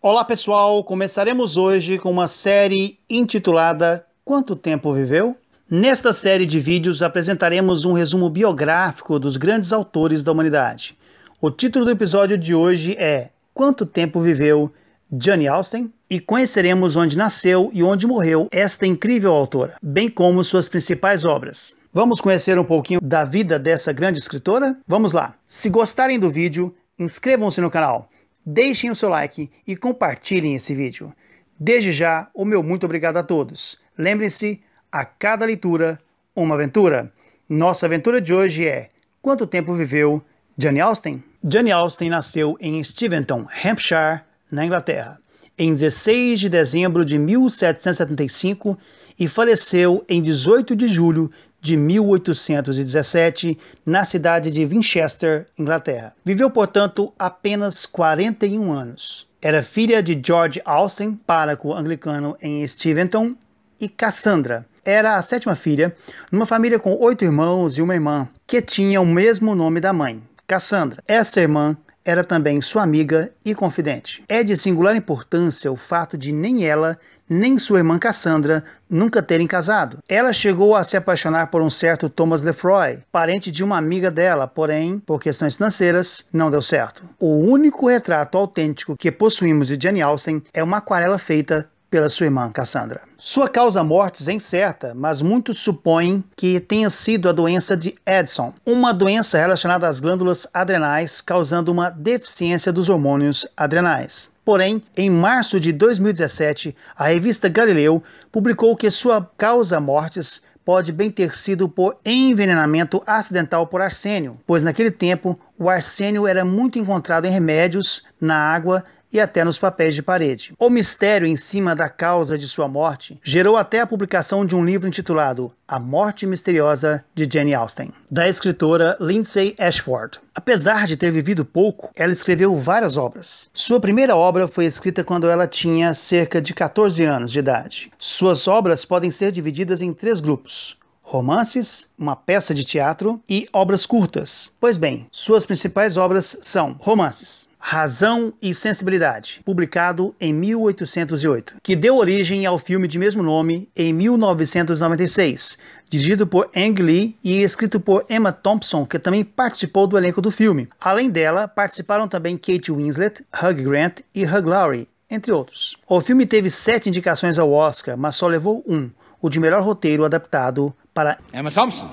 Olá pessoal, começaremos hoje com uma série intitulada Quanto Tempo Viveu? Nesta série de vídeos apresentaremos um resumo biográfico dos grandes autores da humanidade. O título do episódio de hoje é Quanto Tempo Viveu Jane Austen? E conheceremos onde nasceu e onde morreu esta incrível autora, bem como suas principais obras. Vamos conhecer um pouquinho da vida dessa grande escritora? Vamos lá! Se gostarem do vídeo, inscrevam-se no canal deixem o seu like e compartilhem esse vídeo. Desde já, o meu muito obrigado a todos. Lembrem-se, a cada leitura, uma aventura. Nossa aventura de hoje é Quanto tempo viveu Jane Austen? Jane Austen nasceu em Steventon, Hampshire, na Inglaterra, em 16 de dezembro de 1775 e faleceu em 18 de julho de 1817, na cidade de Winchester, Inglaterra. Viveu, portanto, apenas 41 anos. Era filha de George Austin, pároco anglicano em Steventon, e Cassandra. Era a sétima filha, numa família com oito irmãos e uma irmã, que tinha o mesmo nome da mãe, Cassandra. Essa irmã era também sua amiga e confidente. É de singular importância o fato de nem ela, nem sua irmã Cassandra nunca terem casado. Ela chegou a se apaixonar por um certo Thomas Lefroy, parente de uma amiga dela, porém, por questões financeiras, não deu certo. O único retrato autêntico que possuímos de Jane Austen é uma aquarela feita pela sua irmã Cassandra. Sua causa-mortes é incerta, mas muitos supõem que tenha sido a doença de Edson, uma doença relacionada às glândulas adrenais, causando uma deficiência dos hormônios adrenais. Porém, em março de 2017, a revista Galileu publicou que sua causa-mortes pode bem ter sido por envenenamento acidental por arsênio, pois naquele tempo o arsênio era muito encontrado em remédios, na água e até nos papéis de parede. O mistério em cima da causa de sua morte gerou até a publicação de um livro intitulado A Morte Misteriosa de Jane Austen, da escritora Lindsay Ashford. Apesar de ter vivido pouco, ela escreveu várias obras. Sua primeira obra foi escrita quando ela tinha cerca de 14 anos de idade. Suas obras podem ser divididas em três grupos: romances, uma peça de teatro e obras curtas. Pois bem, suas principais obras são romances. Razão e Sensibilidade, publicado em 1808, que deu origem ao filme de mesmo nome em 1996, dirigido por Ang Lee e escrito por Emma Thompson, que também participou do elenco do filme. Além dela, participaram também Kate Winslet, Hugh Grant e Hugh Laurie, entre outros. O filme teve sete indicações ao Oscar, mas só levou um, o de melhor roteiro adaptado para Emma Thompson.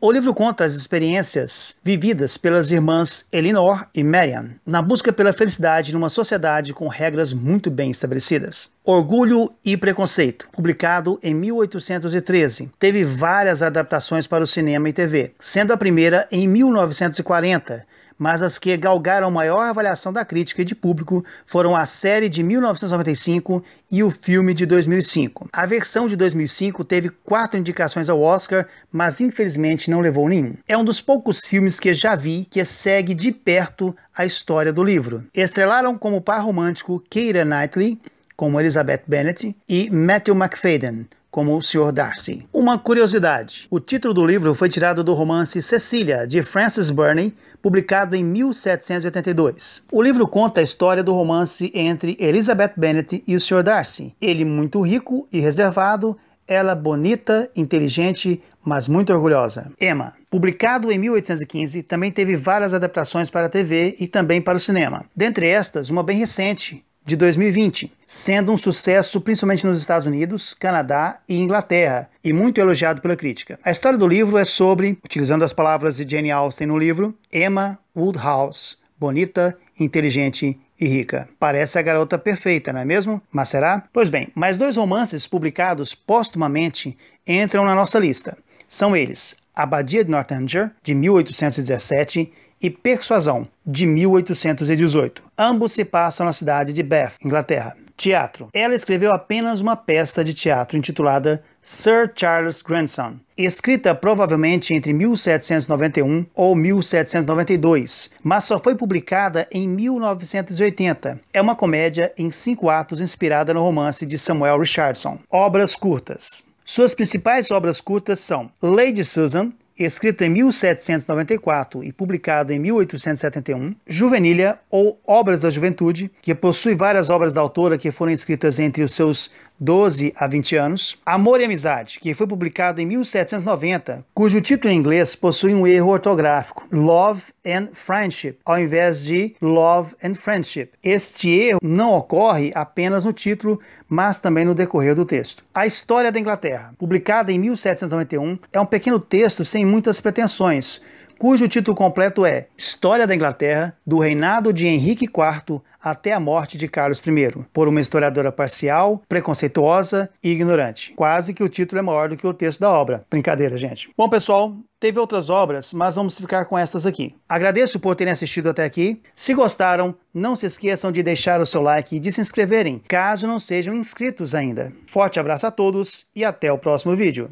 O livro conta as experiências vividas pelas irmãs Elinor e Marian na busca pela felicidade numa sociedade com regras muito bem estabelecidas. Orgulho e Preconceito, publicado em 1813. Teve várias adaptações para o cinema e TV, sendo a primeira em 1940, mas as que galgaram maior avaliação da crítica e de público foram a série de 1995 e o filme de 2005. A versão de 2005 teve quatro indicações ao Oscar, mas infelizmente não levou nenhum. É um dos poucos filmes que já vi que segue de perto a história do livro. Estrelaram como par romântico Keira Knightley como Elizabeth Bennet, e Matthew McFadden, como o Sr. Darcy. Uma curiosidade: o título do livro foi tirado do romance Cecília, de Frances Burney, publicado em 1782. O livro conta a história do romance entre Elizabeth Bennet e o Sr. Darcy. Ele muito rico e reservado, ela bonita, inteligente, mas muito orgulhosa. Emma, publicado em 1815, também teve várias adaptações para a TV e também para o cinema. Dentre estas, uma bem recente, de 2020, sendo um sucesso principalmente nos Estados Unidos, Canadá e Inglaterra, e muito elogiado pela crítica. A história do livro é sobre, utilizando as palavras de Jane Austen no livro, Emma Woodhouse, bonita, inteligente e rica. Parece a garota perfeita, não é mesmo? Mas será? Pois bem, mais dois romances publicados póstumamente entram na nossa lista. São eles Abadia de Northanger, de 1817, e Persuasão, de 1818. Ambos se passam na cidade de Bath, Inglaterra. Teatro. Ela escreveu apenas uma peça de teatro intitulada Sir Charles Grandson, escrita provavelmente entre 1791 ou 1792, mas só foi publicada em 1980. É uma comédia em cinco atos inspirada no romance de Samuel Richardson. Obras curtas. Suas principais obras curtas são Lady Susan, escrita em 1794 e publicada em 1871, Juvenilha ou Obras da Juventude, que possui várias obras da autora que foram escritas entre os seus 12 a 20 anos, Amor e Amizade, que foi publicado em 1790, cujo título em inglês possui um erro ortográfico, Love and Friendship, ao invés de Love and Friendship. Este erro não ocorre apenas no título, mas também no decorrer do texto. A História da Inglaterra, publicada em 1791, é um pequeno texto sem muitas pretensões, cujo título completo é História da Inglaterra, do reinado de Henrique IV até a morte de Carlos I, por uma historiadora parcial, preconceituosa e ignorante. Quase que o título é maior do que o texto da obra. Brincadeira, gente. Bom, pessoal, Teve outras obras, mas vamos ficar com estas aqui. Agradeço por terem assistido até aqui. Se gostaram, não se esqueçam de deixar o seu like e de se inscreverem, caso não sejam inscritos ainda. Forte abraço a todos e até o próximo vídeo.